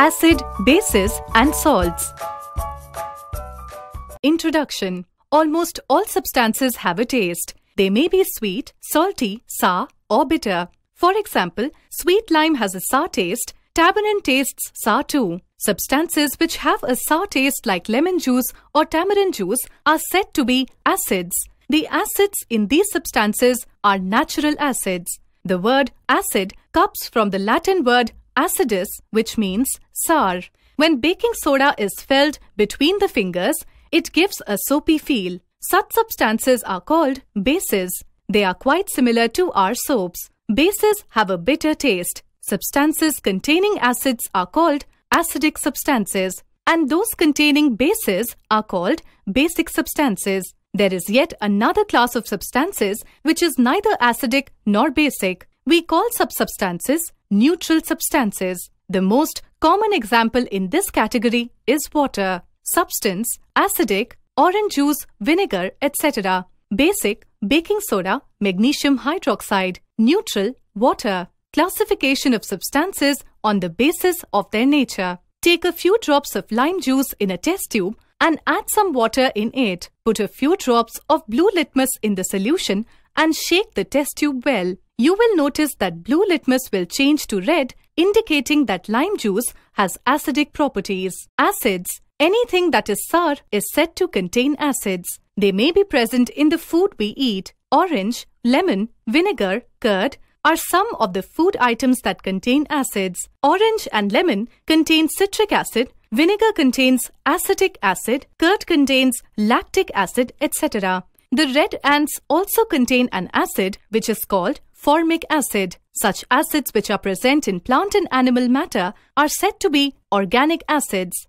acid, bases and salts. Introduction Almost all substances have a taste. They may be sweet, salty, sour or bitter. For example, sweet lime has a sour taste, Tamarind tastes sour too. Substances which have a sour taste like lemon juice or tamarind juice are said to be acids. The acids in these substances are natural acids. The word acid comes from the Latin word acidus, which means sour. When baking soda is filled between the fingers, it gives a soapy feel. Such substances are called bases. They are quite similar to our soaps. Bases have a bitter taste. Substances containing acids are called acidic substances and those containing bases are called basic substances. There is yet another class of substances which is neither acidic nor basic. We call sub substances neutral substances. The most common example in this category is water, substance, acidic, orange juice, vinegar, etc. Basic, baking soda, magnesium hydroxide, neutral, water. Classification of substances on the basis of their nature. Take a few drops of lime juice in a test tube and add some water in it. Put a few drops of blue litmus in the solution and shake the test tube well you will notice that blue litmus will change to red, indicating that lime juice has acidic properties. Acids Anything that is sour is said to contain acids. They may be present in the food we eat. Orange, lemon, vinegar, curd are some of the food items that contain acids. Orange and lemon contain citric acid, vinegar contains acetic acid, curd contains lactic acid, etc. The red ants also contain an acid which is called formic acid. Such acids which are present in plant and animal matter are said to be organic acids.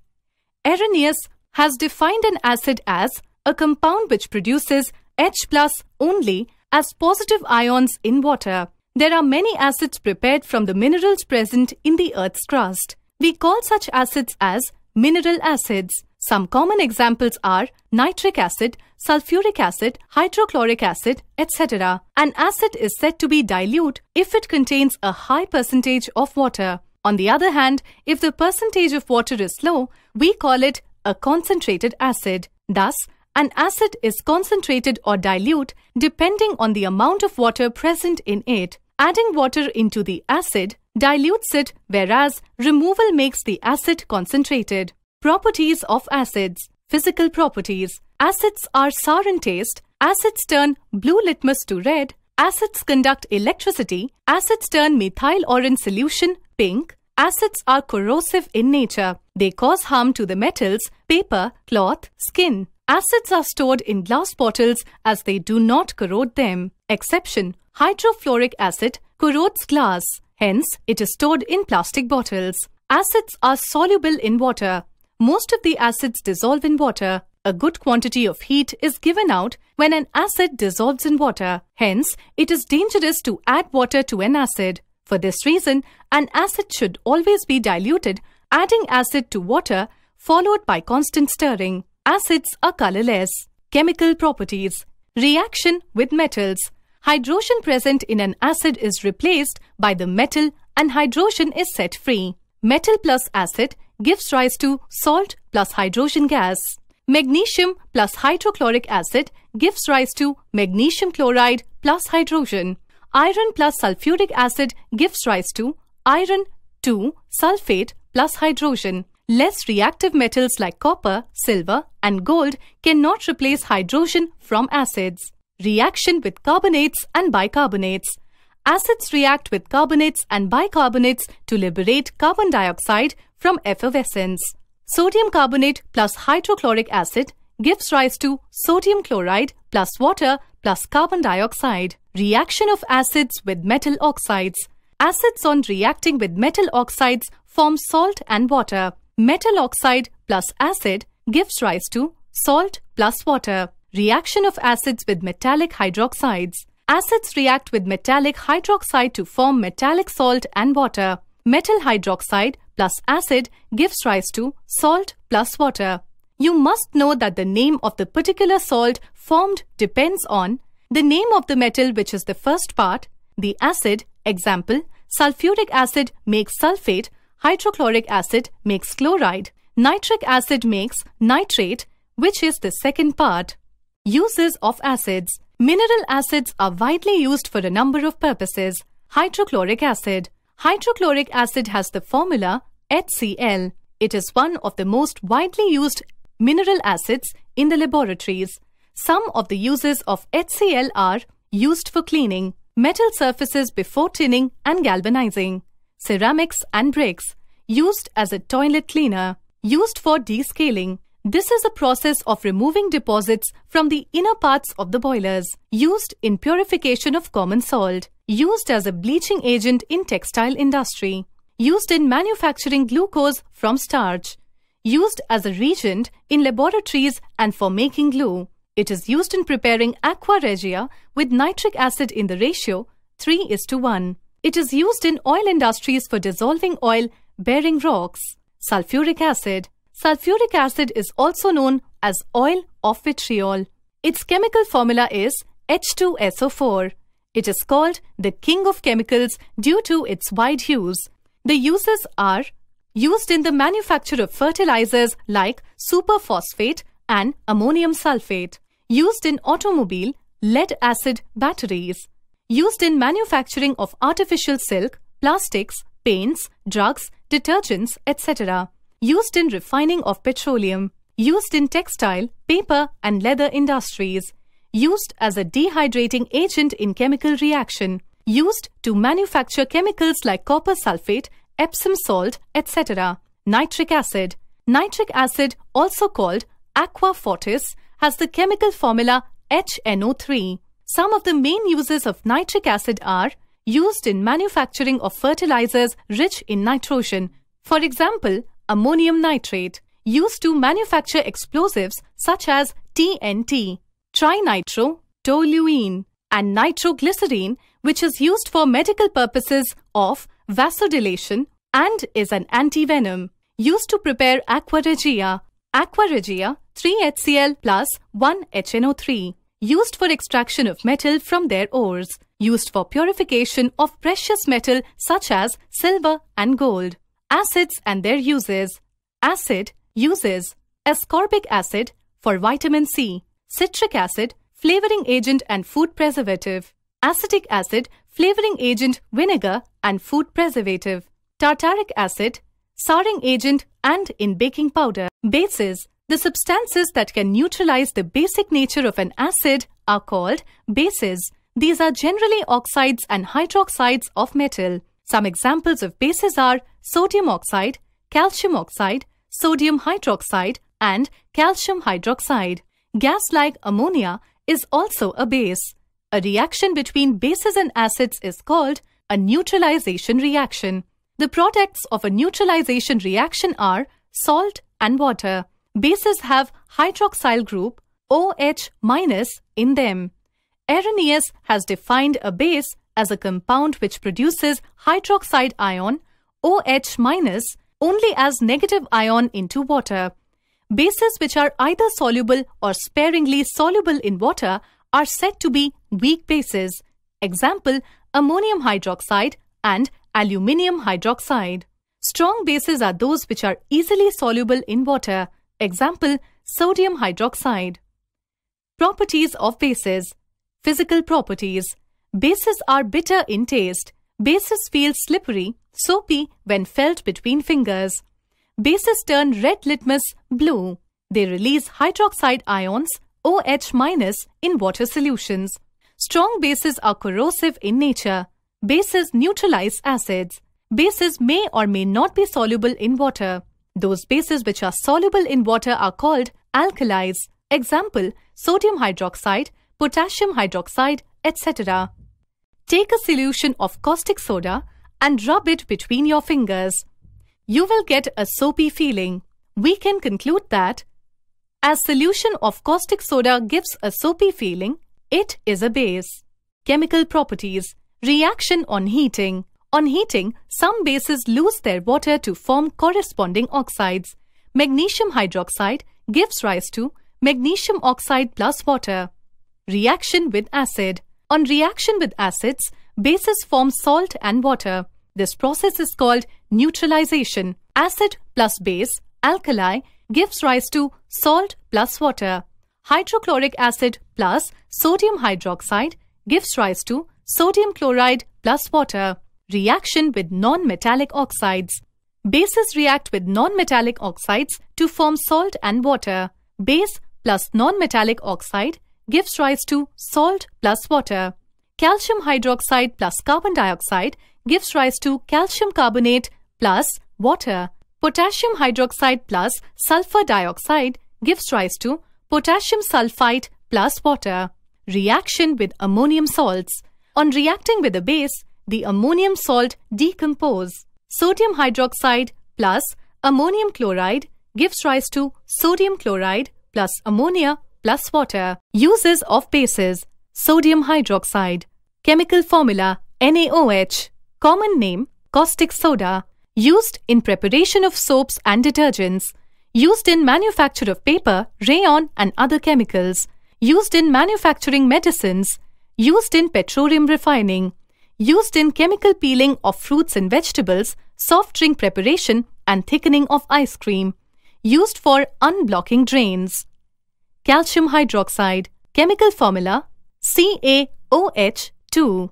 Arrhenius has defined an acid as a compound which produces H plus only as positive ions in water. There are many acids prepared from the minerals present in the earth's crust. We call such acids as mineral acids. Some common examples are nitric acid, sulfuric acid, hydrochloric acid, etc. An acid is said to be dilute if it contains a high percentage of water. On the other hand, if the percentage of water is low, we call it a concentrated acid. Thus, an acid is concentrated or dilute depending on the amount of water present in it. Adding water into the acid dilutes it whereas removal makes the acid concentrated. Properties of acids. Physical properties. Acids are sour in taste. Acids turn blue litmus to red. Acids conduct electricity. Acids turn methyl orange solution pink. Acids are corrosive in nature. They cause harm to the metals, paper, cloth, skin. Acids are stored in glass bottles as they do not corrode them. Exception, hydrofluoric acid corrodes glass. Hence, it is stored in plastic bottles. Acids are soluble in water most of the acids dissolve in water, a good quantity of heat is given out when an acid dissolves in water. Hence, it is dangerous to add water to an acid. For this reason, an acid should always be diluted, adding acid to water followed by constant stirring. Acids are colorless. Chemical properties. Reaction with metals. Hydrogen present in an acid is replaced by the metal and hydrogen is set free. Metal plus acid gives rise to salt plus hydrogen gas. Magnesium plus hydrochloric acid gives rise to magnesium chloride plus hydrogen. Iron plus sulfuric acid gives rise to iron 2 sulfate plus hydrogen. Less reactive metals like copper, silver and gold cannot replace hydrogen from acids. Reaction with carbonates and bicarbonates. Acids react with carbonates and bicarbonates to liberate carbon dioxide from effervescence. Sodium carbonate plus hydrochloric acid gives rise to sodium chloride plus water plus carbon dioxide. Reaction of acids with metal oxides. Acids on reacting with metal oxides form salt and water. Metal oxide plus acid gives rise to salt plus water. Reaction of acids with metallic hydroxides. Acids react with metallic hydroxide to form metallic salt and water. Metal hydroxide plus acid gives rise to salt plus water. You must know that the name of the particular salt formed depends on the name of the metal which is the first part, the acid, example, sulfuric acid makes sulfate, hydrochloric acid makes chloride, nitric acid makes nitrate, which is the second part. Uses of acids Mineral acids are widely used for a number of purposes. Hydrochloric acid Hydrochloric acid has the formula HCl. It is one of the most widely used mineral acids in the laboratories. Some of the uses of HCl are used for cleaning, metal surfaces before tinning and galvanizing, ceramics and bricks, used as a toilet cleaner, used for descaling. This is a process of removing deposits from the inner parts of the boilers, used in purification of common salt, used as a bleaching agent in textile industry used in manufacturing glucose from starch. Used as a reagent in laboratories and for making glue. It is used in preparing aqua regia with nitric acid in the ratio 3 is to 1. It is used in oil industries for dissolving oil, bearing rocks, sulfuric acid. Sulfuric acid is also known as oil of vitriol. Its chemical formula is H2SO4. It is called the king of chemicals due to its wide use. The uses are used in the manufacture of fertilizers like superphosphate and ammonium sulfate, used in automobile lead acid batteries, used in manufacturing of artificial silk, plastics, paints, drugs, detergents, etc. Used in refining of petroleum, used in textile, paper and leather industries, used as a dehydrating agent in chemical reaction, used to manufacture chemicals like copper sulfate, Epsom salt, etc. Nitric acid. Nitric acid, also called aqua fortis, has the chemical formula HNO3. Some of the main uses of nitric acid are used in manufacturing of fertilizers rich in nitrogen. For example, ammonium nitrate, used to manufacture explosives such as TNT, trinitro, toluene, and nitroglycerine which is used for medical purposes of vasodilation and is an antivenom used to prepare aqua regia, aqua regia 3HCl plus 1HNO3, used for extraction of metal from their ores, used for purification of precious metal such as silver and gold. Acids and their uses. Acid uses ascorbic acid for vitamin C, citric acid, flavoring agent and food preservative acetic acid, flavoring agent vinegar and food preservative, tartaric acid, souring agent and in baking powder. Bases The substances that can neutralize the basic nature of an acid are called bases. These are generally oxides and hydroxides of metal. Some examples of bases are sodium oxide, calcium oxide, sodium hydroxide and calcium hydroxide. Gas like ammonia is also a base. A reaction between bases and acids is called a neutralization reaction. The products of a neutralization reaction are salt and water. Bases have hydroxyl group OH- in them. Arrhenius has defined a base as a compound which produces hydroxide ion OH- only as negative ion into water. Bases which are either soluble or sparingly soluble in water are said to be weak bases, example ammonium hydroxide and aluminium hydroxide. Strong bases are those which are easily soluble in water, example sodium hydroxide. Properties of bases Physical properties Bases are bitter in taste. Bases feel slippery, soapy when felt between fingers. Bases turn red litmus blue. They release hydroxide ions OH- in water solutions. Strong bases are corrosive in nature. Bases neutralize acids. Bases may or may not be soluble in water. Those bases which are soluble in water are called alkalis. Example, sodium hydroxide, potassium hydroxide, etc. Take a solution of caustic soda and rub it between your fingers. You will get a soapy feeling. We can conclude that as solution of caustic soda gives a soapy feeling, it is a base. Chemical properties Reaction on heating On heating, some bases lose their water to form corresponding oxides. Magnesium hydroxide gives rise to magnesium oxide plus water. Reaction with acid On reaction with acids, bases form salt and water. This process is called neutralization. Acid plus base, alkali, gives rise to salt plus water. Hydrochloric acid plus sodium hydroxide gives rise to sodium chloride plus water. Reaction with non-metallic oxides. Bases react with non-metallic oxides to form salt and water. Base plus non-metallic oxide gives rise to salt plus water. Calcium hydroxide plus carbon dioxide gives rise to calcium carbonate plus water. Potassium hydroxide plus sulfur dioxide gives rise to potassium sulfite plus water. Reaction with ammonium salts. On reacting with a base, the ammonium salt decompose. Sodium hydroxide plus ammonium chloride gives rise to sodium chloride plus ammonia plus water. Uses of bases. Sodium hydroxide. Chemical formula NaOH. Common name caustic soda used in preparation of soaps and detergents, used in manufacture of paper, rayon and other chemicals, used in manufacturing medicines, used in petroleum refining, used in chemical peeling of fruits and vegetables, soft drink preparation and thickening of ice cream, used for unblocking drains. Calcium hydroxide, chemical formula CaOH2,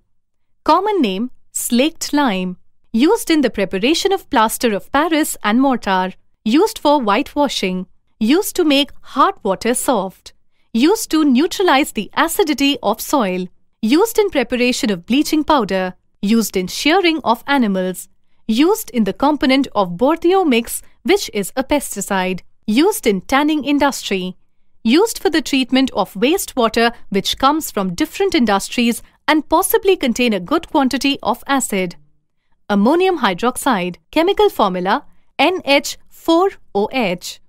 common name slaked lime used in the preparation of plaster of Paris and mortar, used for whitewashing, used to make hard water soft, used to neutralize the acidity of soil, used in preparation of bleaching powder, used in shearing of animals, used in the component of Bordeaux mix which is a pesticide, used in tanning industry, used for the treatment of wastewater which comes from different industries and possibly contain a good quantity of acid ammonium hydroxide, chemical formula NH4OH,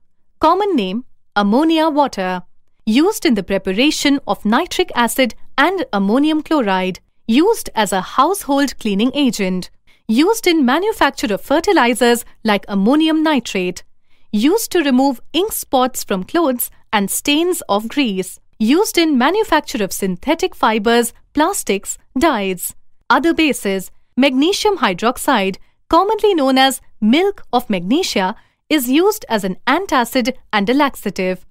common name ammonia water, used in the preparation of nitric acid and ammonium chloride, used as a household cleaning agent, used in manufacture of fertilizers like ammonium nitrate, used to remove ink spots from clothes and stains of grease, used in manufacture of synthetic fibers, plastics, dyes, other bases, Magnesium hydroxide, commonly known as milk of magnesia, is used as an antacid and a laxative.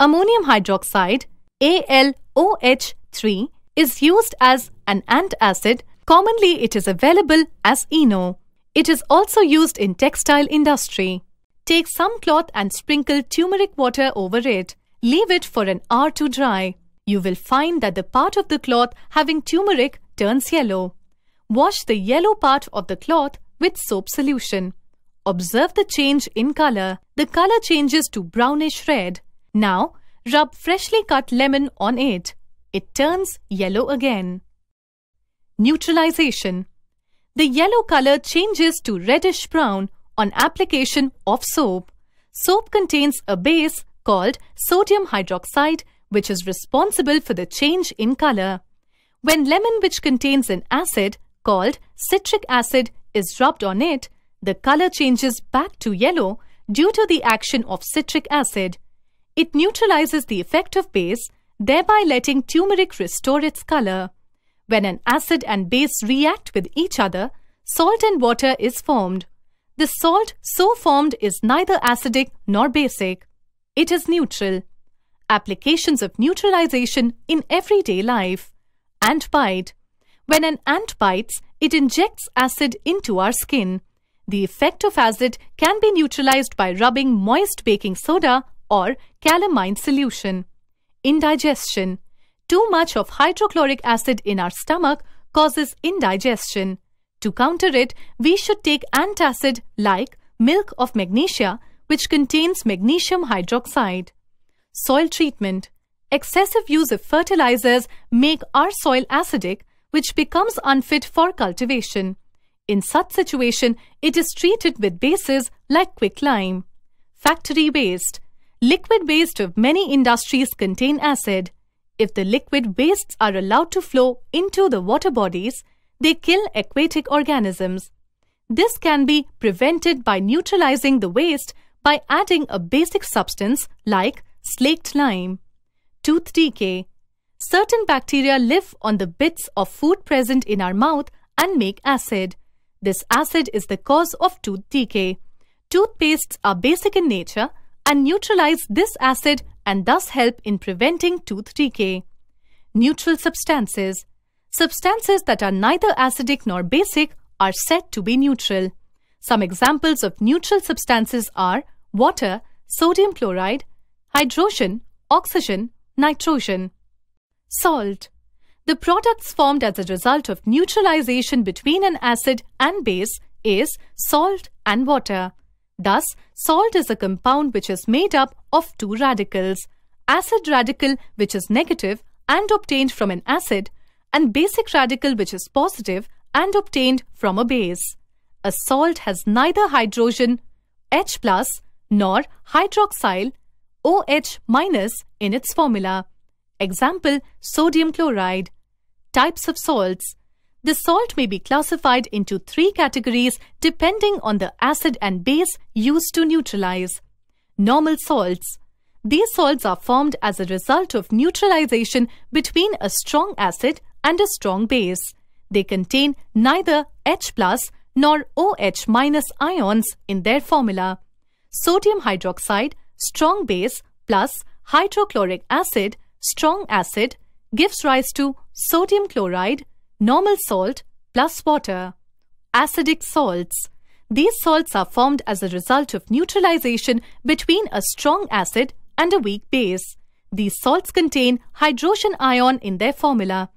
Ammonium hydroxide, ALOH3, is used as an antacid. Commonly, it is available as Eno. It is also used in textile industry. Take some cloth and sprinkle turmeric water over it. Leave it for an hour to dry. You will find that the part of the cloth having turmeric turns yellow. Wash the yellow part of the cloth with soap solution. Observe the change in color. The color changes to brownish red. Now, rub freshly cut lemon on it. It turns yellow again. Neutralization The yellow color changes to reddish brown on application of soap. Soap contains a base called sodium hydroxide which is responsible for the change in color. When lemon which contains an acid called citric acid is rubbed on it, the color changes back to yellow due to the action of citric acid. It neutralizes the effect of base, thereby letting turmeric restore its color. When an acid and base react with each other, salt and water is formed. The salt so formed is neither acidic nor basic. It is neutral. Applications of neutralization in everyday life. Ant bite. When an ant bites, it injects acid into our skin. The effect of acid can be neutralized by rubbing moist baking soda or calamine solution. Indigestion Too much of hydrochloric acid in our stomach causes indigestion. To counter it, we should take antacid like milk of magnesia, which contains magnesium hydroxide. Soil treatment Excessive use of fertilizers make our soil acidic which becomes unfit for cultivation. In such situation, it is treated with bases like quicklime. Factory waste. Liquid waste of many industries contain acid. If the liquid wastes are allowed to flow into the water bodies, they kill aquatic organisms. This can be prevented by neutralizing the waste by adding a basic substance like slaked lime. Tooth decay certain bacteria live on the bits of food present in our mouth and make acid. This acid is the cause of tooth decay. Toothpastes are basic in nature and neutralize this acid and thus help in preventing tooth decay. Neutral substances. Substances that are neither acidic nor basic are said to be neutral. Some examples of neutral substances are water, sodium chloride, hydrogen, oxygen, nitrogen salt. The products formed as a result of neutralization between an acid and base is salt and water. Thus, salt is a compound which is made up of two radicals, acid radical which is negative and obtained from an acid and basic radical which is positive and obtained from a base. A salt has neither hydrogen H plus nor hydroxyl OH minus in its formula. Example, sodium chloride. Types of salts. The salt may be classified into three categories depending on the acid and base used to neutralize. Normal salts. These salts are formed as a result of neutralization between a strong acid and a strong base. They contain neither H plus nor OH minus ions in their formula. Sodium hydroxide, strong base, plus hydrochloric acid strong acid gives rise to sodium chloride, normal salt plus water. Acidic salts. These salts are formed as a result of neutralization between a strong acid and a weak base. These salts contain hydrogen ion in their formula.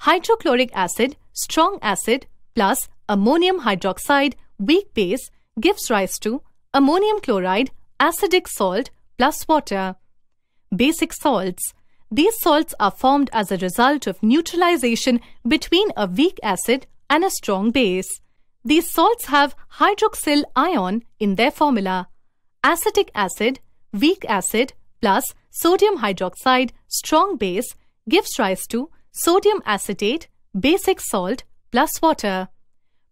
Hydrochloric acid, strong acid, plus ammonium hydroxide, weak base, gives rise to ammonium chloride, acidic salt, plus water. Basic salts. These salts are formed as a result of neutralization between a weak acid and a strong base. These salts have hydroxyl ion in their formula. Acetic acid, weak acid plus sodium hydroxide, strong base gives rise to sodium acetate, basic salt plus water.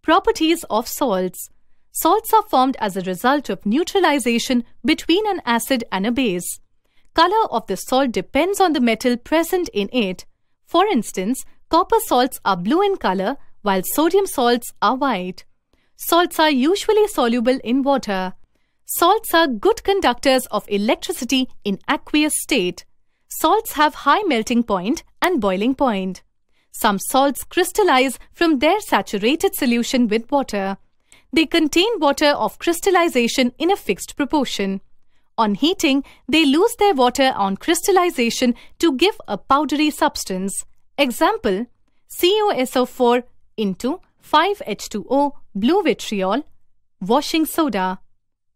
Properties of salts Salts are formed as a result of neutralization between an acid and a base color of the salt depends on the metal present in it. For instance, copper salts are blue in color while sodium salts are white. Salts are usually soluble in water. Salts are good conductors of electricity in aqueous state. Salts have high melting point and boiling point. Some salts crystallize from their saturated solution with water. They contain water of crystallization in a fixed proportion. On heating, they lose their water on crystallization to give a powdery substance. Example, COSO4 into 5H2O blue vitriol, washing soda,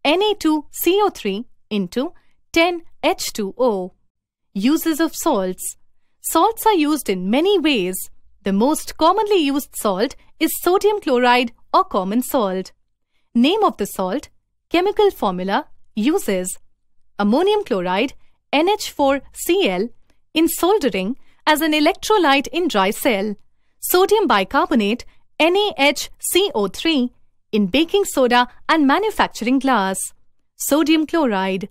Na2CO3 into 10H2O. Uses of salts. Salts are used in many ways. The most commonly used salt is sodium chloride or common salt. Name of the salt, chemical formula, uses ammonium chloride NH4Cl in soldering as an electrolyte in dry cell, sodium bicarbonate NaHCO3 in baking soda and manufacturing glass, sodium chloride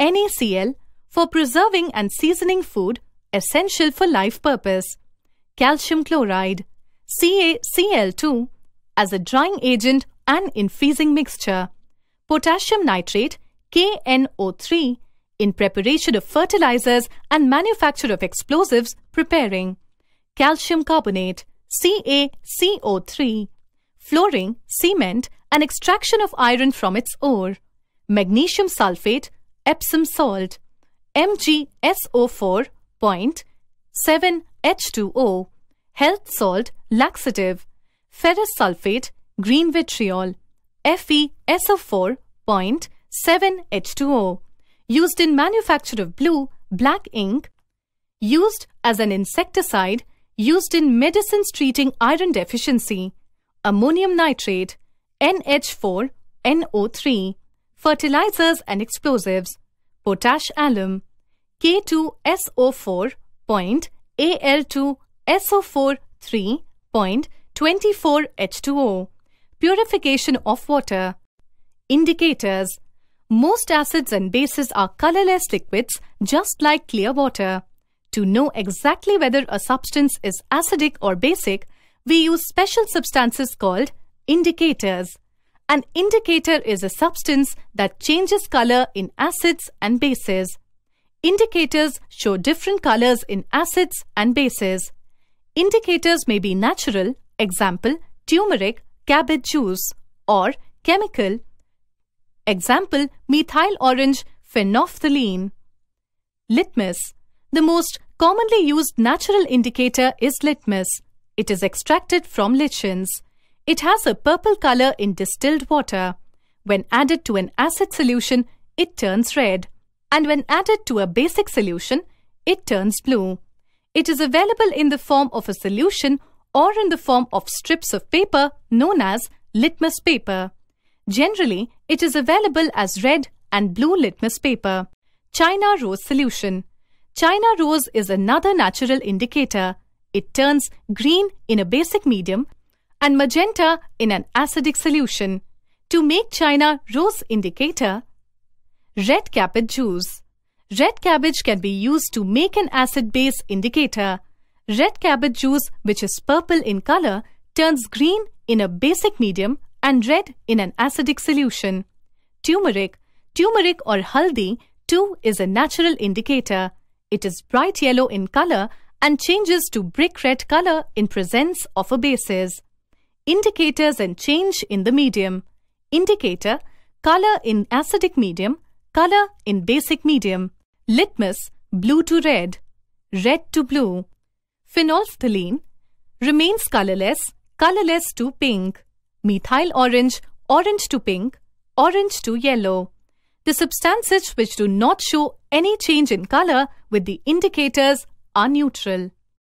NaCl for preserving and seasoning food essential for life purpose, calcium chloride CaCl2 as a drying agent and in freezing mixture, potassium nitrate KNO3 in preparation of fertilizers and manufacture of explosives preparing, calcium carbonate, CaCO3, flooring cement, and extraction of iron from its ore, magnesium sulfate, Epsom salt, MgSO4.7H2O, health salt, laxative, ferrous sulfate, green vitriol, FeSO4.7 7H2O, used in manufacture of blue, black ink, used as an insecticide, used in medicines treating iron deficiency, ammonium nitrate, NH4, NO3, fertilizers and explosives, potash alum, K2SO4.Al2SO4.3.24H2O, purification of water. Indicators most acids and bases are colorless liquids just like clear water. To know exactly whether a substance is acidic or basic, we use special substances called indicators. An indicator is a substance that changes color in acids and bases. Indicators show different colors in acids and bases. Indicators may be natural, example, turmeric, cabbage juice, or chemical, Example, methyl orange phenolphthalein. Litmus. The most commonly used natural indicator is litmus. It is extracted from lichens. It has a purple color in distilled water. When added to an acid solution, it turns red. And when added to a basic solution, it turns blue. It is available in the form of a solution or in the form of strips of paper known as litmus paper. Generally, it is available as red and blue litmus paper. China rose solution. China rose is another natural indicator. It turns green in a basic medium and magenta in an acidic solution. To make China rose indicator, red cabbage juice. Red cabbage can be used to make an acid base indicator. Red cabbage juice, which is purple in color, turns green in a basic medium and red in an acidic solution. Turmeric, turmeric or haldi too is a natural indicator. It is bright yellow in color and changes to brick red color in presence of a basis. Indicators and change in the medium. Indicator, color in acidic medium, color in basic medium. Litmus, blue to red, red to blue. Phenolphthalein, remains colorless, colorless to pink methyl orange, orange to pink, orange to yellow. The substances which do not show any change in color with the indicators are neutral.